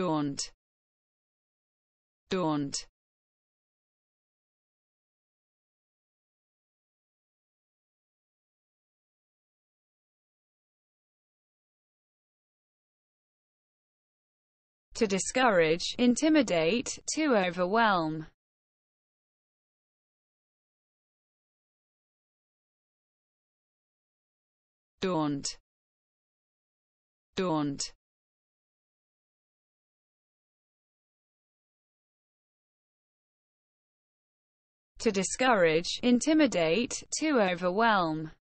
don't don't to discourage, intimidate, to overwhelm. Don't. Don't. to discourage, intimidate, to overwhelm,